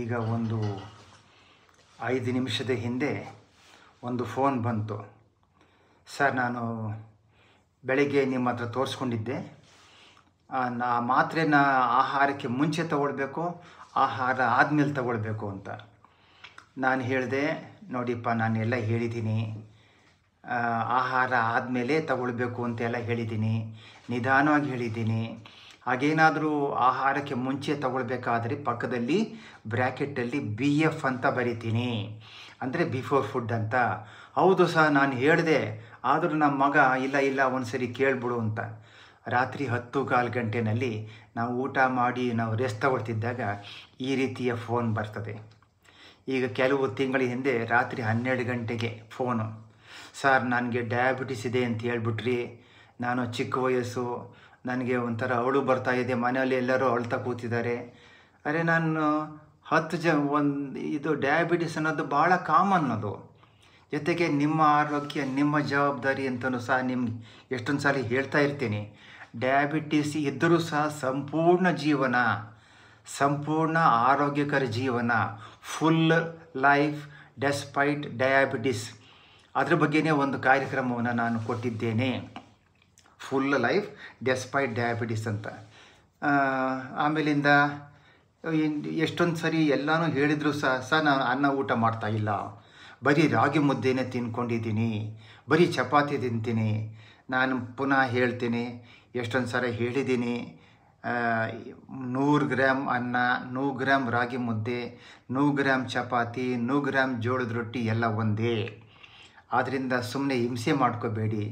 ಈಗ ಒಂದು ಐದು ನಿಮಿಷದ ಹಿಂದೆ ಒಂದು ಫೋನ್ ಬಂತು ಸರ್ ನಾನು ಬೆಳಗ್ಗೆ ನಿಮ್ಮ ಹತ್ರ ತೋರಿಸ್ಕೊಂಡಿದ್ದೆ ನಾ ಮಾತ್ರೆನ ಆಹಾರಕ್ಕೆ ಮುಂಚೆ ತಗೊಳ್ಬೇಕು ಆಹಾರ ಆದಮೇಲೆ ತಗೊಳ್ಬೇಕು ಅಂತ ನಾನು ಹೇಳಿದೆ ನೋಡಿಪ್ಪ ಎಲ್ಲ ಹೇಳಿದ್ದೀನಿ ಆಹಾರ ಆದಮೇಲೆ ತಗೊಳ್ಬೇಕು ಅಂತೆಲ್ಲ ಹೇಳಿದ್ದೀನಿ ನಿಧಾನವಾಗಿ ಹೇಳಿದ್ದೀನಿ ಹಾಗೇನಾದರೂ ಆಹಾರಕ್ಕೆ ಮುಂಚೆ ತಗೊಳ್ಬೇಕಾದ್ರೆ ಪಕ್ಕದಲ್ಲಿ ಬ್ರ್ಯಾಕೆಟಲ್ಲಿ ಬಿ ಎಫ್ ಅಂತ ಬರಿತೀನಿ ಅಂದರೆ ಬಿಫೋರ್ ಫುಡ್ ಅಂತ ಹೌದು ಸರ್ ನಾನು ಹೇಳಿದೆ ಆದರೂ ನಮ್ಮ ಮಗ ಇಲ್ಲ ಇಲ್ಲ ಒಂದು ಸರಿ ಕೇಳ್ಬಿಡು ಅಂತ ರಾತ್ರಿ ಹತ್ತು ಕಾಲು ಗಂಟೆನಲ್ಲಿ ನಾವು ಊಟ ಮಾಡಿ ನಾವು ರೆಸ್ಟ್ ತಗೊಳ್ತಿದ್ದಾಗ ಈ ರೀತಿಯ ಫೋನ್ ಬರ್ತದೆ ಈಗ ಕೆಲವು ತಿಂಗಳ ಹಿಂದೆ ರಾತ್ರಿ ಹನ್ನೆರಡು ಗಂಟೆಗೆ ಫೋನು ಸರ್ ನನಗೆ ಡಯಾಬಿಟಿಸ್ ಇದೆ ಅಂತ ಹೇಳ್ಬಿಟ್ರಿ ನಾನು ಚಿಕ್ಕ ವಯಸ್ಸು ನನಗೆ ಒಂಥರ ಅವಳು ಬರ್ತಾ ಇದೆ ಮನೆಯಲ್ಲಿ ಎಲ್ಲರೂ ಅಳ್ತಾ ಕೂತಿದ್ದಾರೆ ಅರೆ ನಾನು ಹತ್ತು ಜ ಒಂದು ಇದು ಡಯಾಬಿಟಿಸ್ ಅನ್ನೋದು ಭಾಳ ಕಾಮನ್ ಅದು ಜೊತೆಗೆ ನಿಮ್ಮ ಆರೋಗ್ಯ ನಿಮ್ಮ ಜವಾಬ್ದಾರಿ ಅಂತಲೂ ಸಹ ನಿಮ್ಗೆ ಎಷ್ಟೊಂದು ಸಾರಿ ಹೇಳ್ತಾ ಇರ್ತೀನಿ ಡಯಾಬಿಟಿಸ್ ಇದ್ದರೂ ಸಹ ಸಂಪೂರ್ಣ ಜೀವನ ಸಂಪೂರ್ಣ ಆರೋಗ್ಯಕರ ಜೀವನ ಫುಲ್ ಲೈಫ್ ಡೆಸ್ಪೈಟ್ ಡಯಾಬಿಟಿಸ್ ಅದ್ರ ಬಗ್ಗೆನೇ ಒಂದು ಕಾರ್ಯಕ್ರಮವನ್ನು ನಾನು ಕೊಟ್ಟಿದ್ದೇನೆ ಫುಲ್ ಲೈಫ್ ಡೆಸ್ಪೈಟ್ ಡಯಾಬಿಟಿಸ್ ಅಂತ ಆಮೇಲಿಂದ ಎಷ್ಟೊಂದು ಸರಿ ಎಲ್ಲನೂ ಹೇಳಿದರೂ ಸಹ ಸಹ ನಾನು ಅನ್ನ ಊಟ ಮಾಡ್ತಾಯಿಲ್ಲ ಬರೀ ರಾಗಿ ಮುದ್ದೆನೇ ತಿನ್ಕೊಂಡಿದ್ದೀನಿ ಬರೀ ಚಪಾತಿ ತಿಂತೀನಿ ನಾನು ಪುನಃ ಹೇಳ್ತೀನಿ ಎಷ್ಟೊಂದು ಸರಿ ಹೇಳಿದ್ದೀನಿ ನೂರು ಗ್ರಾಮ್ ಅನ್ನ ನೂರು ಗ್ರಾಮ್ ರಾಗಿ ಮುದ್ದೆ ನೂರು ಗ್ರಾಮ್ ಚಪಾತಿ ನೂರು ಗ್ರಾಮ್ ಜೋಳದ ರೊಟ್ಟಿ ಎಲ್ಲ ಒಂದೇ ಆದ್ದರಿಂದ ಸುಮ್ಮನೆ ಹಿಂಸೆ ಮಾಡ್ಕೋಬೇಡಿ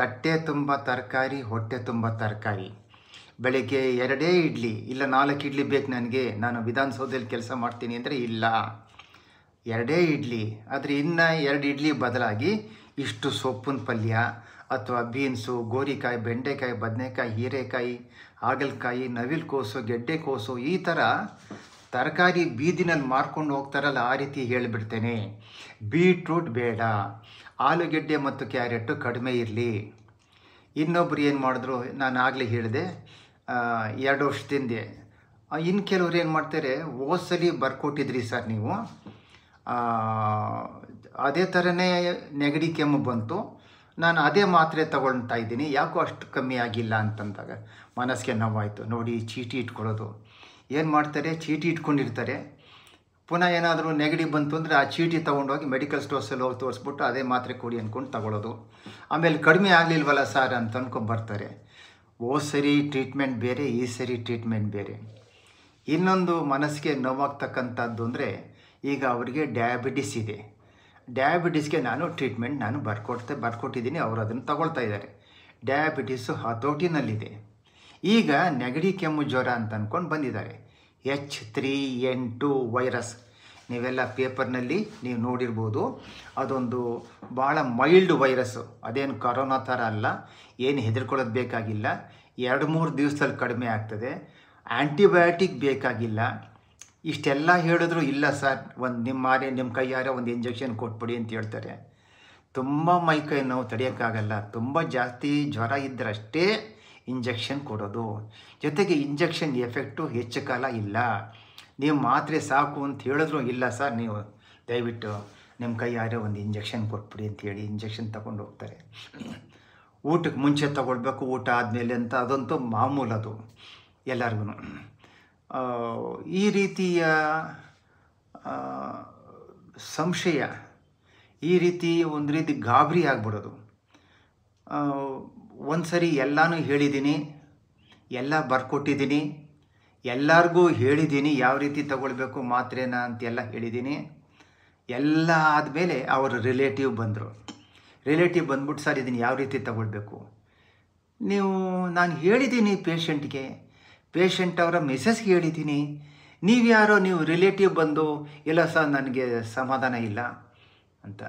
ತಟ್ಟೆ ತುಂಬ ತರಕಾರಿ ಹೊಟ್ಟೆ ತುಂಬ ತರಕಾರಿ ಬೆಳಗ್ಗೆ ಎರಡೇ ಇಡ್ಲಿ ಇಲ್ಲ ನಾಲ್ಕು ಇಡ್ಲಿ ಬೇಕು ನನಗೆ ನಾನು ವಿಧಾನಸೌಧದಲ್ಲಿ ಕೆಲಸ ಮಾಡ್ತೀನಿ ಅಂದರೆ ಇಲ್ಲ ಎರಡೇ ಇಡ್ಲಿ ಆದರೆ ಇನ್ನು ಎರಡು ಇಡ್ಲಿ ಬದಲಾಗಿ ಇಷ್ಟು ಸೊಪ್ಪಿನ ಪಲ್ಯ ಅಥವಾ ಬೀನ್ಸು ಗೋರಿಕಾಯಿ ಬೆಂಡೆಕಾಯಿ ಬದನೆಕಾಯಿ ಹೀರೆಕಾಯಿ ಹಾಗಲಕಾಯಿ ನವಿಲುಕೋಸು ಕೋಸು ಈ ಥರ ತರಕಾರಿ ಬೀದಿನಲ್ಲಿ ಮಾರ್ಕೊಂಡು ಹೋಗ್ತಾರಲ್ಲ ಆ ರೀತಿ ಹೇಳಿಬಿಡ್ತೇನೆ ಬೀಟ್ರೂಟ್ ಬೇಡ ಆಲೂಗೆಡ್ಡೆ ಮತ್ತು ಕ್ಯಾರೆಟು ಕಡಿಮೆ ಇರಲಿ ಇನ್ನೊಬ್ರು ಏನು ಮಾಡಿದ್ರು ನಾನು ಆಗಲೇ ಹೇಳಿದೆ ಎರಡು ವರ್ಷದಿಂದೆ ಇನ್ನು ಕೆಲವ್ರು ಏನು ಮಾಡ್ತಾರೆ ಓಸಲಿ ಬರ್ಕೊಟ್ಟಿದ್ರಿ ಸರ್ ನೀವು ಅದೇ ಥರನೇ ನೆಗಡಿ ಕೆಮ್ಮು ಬಂತು ನಾನು ಅದೇ ಮಾತ್ರೆ ತಗೊಳ್ತಾ ಇದ್ದೀನಿ ಯಾಕೋ ಅಷ್ಟು ಕಮ್ಮಿ ಆಗಿಲ್ಲ ಅಂತಂದಾಗ ಮನಸ್ಸಿಗೆ ನೋವಾಯಿತು ನೋಡಿ ಚೀಟಿ ಇಟ್ಕೊಳ್ಳೋದು ಏನು ಮಾಡ್ತಾರೆ ಚೀಟಿ ಇಟ್ಕೊಂಡಿರ್ತಾರೆ ಪುನಃ ಏನಾದರೂ ನೆಗೆಟಿವ್ ಬಂತು ಅಂದರೆ ಆ ಚೀಟಿ ತೊಗೊಂಡೋಗಿ ಮೆಡಿಕಲ್ ಸ್ಟೋರ್ಸಲ್ಲಿ ಹೋಗಿ ತೋರಿಸ್ಬಿಟ್ಟು ಅದೇ ಮಾತ್ರೆ ಕೊಡಿ ಅಂದ್ಕೊಂಡು ತಗೊಳ್ಳೋದು ಆಮೇಲೆ ಕಡಿಮೆ ಆಗಲಿಲ್ವಲ್ಲ ಸರ್ ಅಂತ ಬರ್ತಾರೆ ಓ ಸರಿ ಟ್ರೀಟ್ಮೆಂಟ್ ಬೇರೆ ಈ ಸರಿ ಟ್ರೀಟ್ಮೆಂಟ್ ಬೇರೆ ಇನ್ನೊಂದು ಮನಸ್ಸಿಗೆ ನೋವಾಗ್ತಕ್ಕಂಥದ್ದು ಅಂದರೆ ಈಗ ಅವರಿಗೆ ಡಯಾಬಿಟಿಸ್ ಇದೆ ಡಯಾಬಿಟಿಸ್ಗೆ ನಾನು ಟ್ರೀಟ್ಮೆಂಟ್ ನಾನು ಬರ್ಕೊಡ್ತೆ ಬರ್ಕೊಟ್ಟಿದ್ದೀನಿ ಅವರು ಅದನ್ನು ತಗೊಳ್ತಾ ಇದ್ದಾರೆ ಡಯಾಬಿಟಿಸು ಹತೋಟಿನಲ್ಲಿದೆ ಈಗ ನೆಗಡಿ ಕೆಮ್ಮು ಜ್ವರ ಅಂತ ಅಂದ್ಕೊಂಡು ಬಂದಿದ್ದಾರೆ H three N two virus ನೀವೆಲ್ಲ ಪೇಪರ್ನಲ್ಲಿ ನೀವು ನೋಡಿರ್ಬೋದು ಅದೊಂದು ಭಾಳ ಮೈಲ್ಡ್ ವೈರಸ್ಸು ಅದೇನು ಕರೋನಾ ಥರ ಅಲ್ಲ ಏನು ಹೆದರ್ಕೊಳ್ಳೋದು ಬೇಕಾಗಿಲ್ಲ ಎರಡು ಮೂರು ದಿವಸದಲ್ಲಿ ಕಡಿಮೆ ಆಗ್ತದೆ ಆ್ಯಂಟಿಬಯೋಟಿಕ್ ಬೇಕಾಗಿಲ್ಲ ಇಷ್ಟೆಲ್ಲ ಹೇಳಿದ್ರು ಇಲ್ಲ ಸರ್ ಒಂದು ಆರೆ ನಿಮ್ಮ ಕೈಯಾರೆ ಒಂದು ಇಂಜೆಕ್ಷನ್ ಕೊಟ್ಬಿಡಿ ಅಂತ ಹೇಳ್ತಾರೆ ತುಂಬ ಕೈ ನೋವು ತಡೆಯೋಕ್ಕಾಗಲ್ಲ ತುಂಬ ಜಾಸ್ತಿ ಜ್ವರ ಇದ್ದರಷ್ಟೇ ಇಂಜೆಕ್ಷನ್ ಕೊಡೋದು ಜೊತೆಗೆ ಇಂಜೆಕ್ಷನ್ ಎಫೆಕ್ಟು ಹೆಚ್ಚು ಕಾಲ ಇಲ್ಲ ನೀವು ಮಾತ್ರೆ ಸಾಕು ಅಂತ ಹೇಳಿದ್ರು ಇಲ್ಲ ಸರ್ ನೀವು ದಯವಿಟ್ಟು ನಿಮ್ಮ ಕೈ ಒಂದು ಇಂಜೆಕ್ಷನ್ ಕೊಟ್ಬಿಡಿ ಅಂತೇಳಿ ಇಂಜೆಕ್ಷನ್ ತಗೊಂಡು ಹೋಗ್ತಾರೆ ಊಟಕ್ಕೆ ಮುಂಚೆ ತಗೊಳ್ಬೇಕು ಊಟ ಆದಮೇಲೆ ಅಂತ ಅದಂತೂ ಮಾಮೂಲು ಅದು ಎಲ್ಲರಿಗೂ ಈ ರೀತಿಯ ಸಂಶಯ ಈ ರೀತಿ ಒಂದು ರೀತಿ ಗಾಬರಿ ಆಗ್ಬಿಡೋದು ಒಂದು ಸರಿ ಎಲ್ಲಾನು ಹೇಳಿದ್ದೀನಿ ಎಲ್ಲ ಬರ್ಕೊಟ್ಟಿದ್ದೀನಿ ಎಲ್ಲರಿಗೂ ಹೇಳಿದ್ದೀನಿ ಯಾವ ರೀತಿ ತಗೊಳ್ಬೇಕು ಮಾತ್ರೇನ ಅಂತೆಲ್ಲ ಹೇಳಿದ್ದೀನಿ ಎಲ್ಲ ಆದಮೇಲೆ ಅವರು ರಿಲೇಟಿವ್ ಬಂದರು ರಿಲೇಟಿವ್ ಬಂದ್ಬಿಟ್ಟು ಸರ್ ಇದನ್ನು ಯಾವ ರೀತಿ ತಗೊಳ್ಬೇಕು ನೀವು ನಾನು ಹೇಳಿದ್ದೀನಿ ಪೇಷಂಟ್ಗೆ ಪೇಷಂಟ್ ಅವರ ಮೆಸೇಜ್ಗೆ ಹೇಳಿದ್ದೀನಿ ನೀವು ನೀವು ರಿಲೇಟಿವ್ ಬಂದು ಇಲ್ಲ ಸರ್ ನನಗೆ ಸಮಾಧಾನ ಇಲ್ಲ ಅಂತ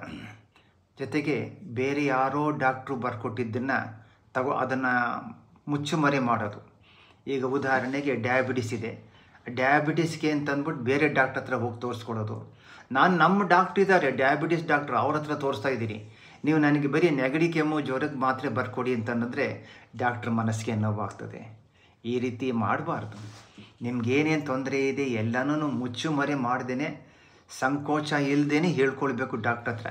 ಜೊತೆಗೆ ಬೇರೆ ಯಾರೋ ಡಾಕ್ಟ್ರು ಬರ್ಕೊಟ್ಟಿದ್ದನ್ನು ತಗೋ ಅದನ್ನು ಮುಚ್ಚುಮರೆ ಮಾಡೋದು ಈಗ ಉದಾಹರಣೆಗೆ ಡಯಾಬಿಟಿಸ್ ಇದೆ ಡಯಾಬಿಟಿಸ್ಗೆ ಅಂತಂದ್ಬಿಟ್ಟು ಬೇರೆ ಡಾಕ್ಟ್ರ್ ಹತ್ರ ಹೋಗಿ ತೋರಿಸ್ಕೊಡೋದು ನಾನು ನಮ್ಮ ಡಾಕ್ಟ್ರ್ ಇದ್ದಾರೆ ಡಯಾಬಿಟಿಸ್ ಡಾಕ್ಟ್ರ್ ಅವ್ರ ಹತ್ರ ತೋರಿಸ್ತಾ ಇದ್ದೀರಿ ನೀವು ನನಗೆ ಬರೀ ನೆಗಡಿ ಕೆಮ್ಮು ಜ್ವರಕ್ಕೆ ಮಾತ್ರೆ ಬರ್ಕೊಡಿ ಅಂತಂದರೆ ಡಾಕ್ಟ್ರ್ ಮನಸ್ಸಿಗೆ ನೋವಾಗ್ತದೆ ಈ ರೀತಿ ಮಾಡಬಾರ್ದು ನಿಮ್ಗೇನೇನು ತೊಂದರೆ ಇದೆ ಎಲ್ಲನೂ ಮುಚ್ಚು ಮರೆ ಮಾಡ್ದೇ ಸಂಕೋಚ ಇಲ್ಲದೇ ಹೇಳ್ಕೊಳ್ಬೇಕು ಡಾಕ್ಟ್ರ್ ಹತ್ರ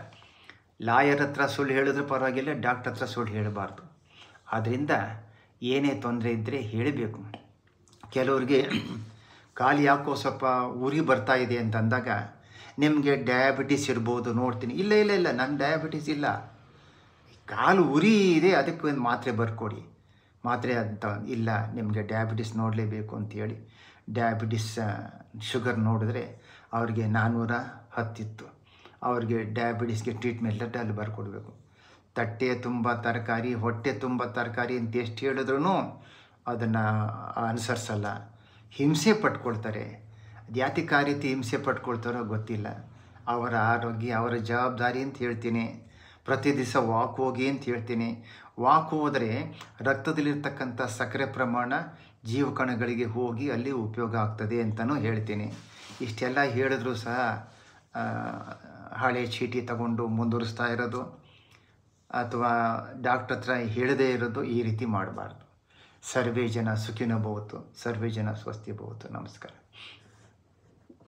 ಲಾಯರ್ ಹತ್ರ ಸುಳ್ಳು ಹೇಳಿದ್ರೆ ಪರವಾಗಿಲ್ಲ ಡಾಕ್ಟ್ರ್ ಹತ್ರ ಸುಳ್ಳು ಹೇಳಬಾರ್ದು ಆದ್ದರಿಂದ ಏನೇ ತೊಂದರೆ ಇದ್ದರೆ ಹೇಳಬೇಕು ಕೆಲವ್ರಿಗೆ ಕಾಲು ಯಾಕೋ ಸ್ವಲ್ಪ ಉರಿ ಬರ್ತಾ ಇದೆ ಅಂತಂದಾಗ ನಿಮಗೆ ಡಯಾಬಿಟಿಸ್ ಇರ್ಬೋದು ನೋಡ್ತೀನಿ ಇಲ್ಲ ಇಲ್ಲ ಇಲ್ಲ ನನ್ನ ಡಯಾಬಿಟಿಸ್ ಇಲ್ಲ ಕಾಲು ಉರಿ ಇದೆ ಅದಕ್ಕೆ ಒಂದು ಮಾತ್ರೆ ಬರ್ಕೊಡಿ ಮಾತ್ರೆ ಅಂತ ಇಲ್ಲ ನಿಮಗೆ ಡಯಾಬಿಟಿಸ್ ನೋಡಲೇಬೇಕು ಅಂಥೇಳಿ ಡಯಾಬಿಟಿಸ್ ಶುಗರ್ ನೋಡಿದ್ರೆ ಅವ್ರಿಗೆ ನಾನ್ನೂರ ಹತ್ತಿತ್ತು ಅವ್ರಿಗೆ ಡಯಾಬಿಟಿಸ್ಗೆ ಟ್ರೀಟ್ಮೆಂಟ್ ಅಲ್ಲಿ ಬರ್ಕೊಡ್ಬೇಕು ತಟ್ಟೆ ತುಂಬ ತರಕಾರಿ ಹೊಟ್ಟೆ ತುಂಬ ತರಕಾರಿ ಅಂತ ಎಷ್ಟು ಹೇಳಿದ್ರೂ ಅದನ್ನು ಅನುಸರಿಸಲ್ಲ ಹಿಂಸೆ ಪಟ್ಕೊಳ್ತಾರೆ ಜಾತಿ ರೀತಿ ಹಿಂಸೆ ಪಟ್ಕೊಳ್ತಾರೋ ಗೊತ್ತಿಲ್ಲ ಅವರ ಆರೋಗ್ಯ ಅವರ ಜವಾಬ್ದಾರಿ ಅಂತ ಹೇಳ್ತೀನಿ ಪ್ರತಿ ದಿವಸ ವಾಕ್ ಹೋಗಿ ಅಂತ ಹೇಳ್ತೀನಿ ವಾಕ್ ಹೋದರೆ ರಕ್ತದಲ್ಲಿರ್ತಕ್ಕಂಥ ಸಕ್ಕರೆ ಪ್ರಮಾಣ ಜೀವಕಣಗಳಿಗೆ ಹೋಗಿ ಅಲ್ಲಿ ಉಪಯೋಗ ಆಗ್ತದೆ ಅಂತಲೂ ಹೇಳ್ತೀನಿ ಇಷ್ಟೆಲ್ಲ ಹೇಳಿದ್ರೂ ಸಹ ಹಳೆ ಚೀಟಿ ತಗೊಂಡು ಮುಂದುವರಿಸ್ತಾ ಇರೋದು ಅಥವಾ ಡಾಕ್ಟ್ರ್ ಹತ್ರ ಹೇಳದೇ ಇರೋದು ಈ ರೀತಿ ಮಾಡಬಾರ್ದು ಸರ್ವೇ ಜನ ಸುಖಿನ ಭವತು ಸರ್ವೇ ಜನ ಸ್ವಸ್ತಿ ಬಹುದು ನಮಸ್ಕಾರ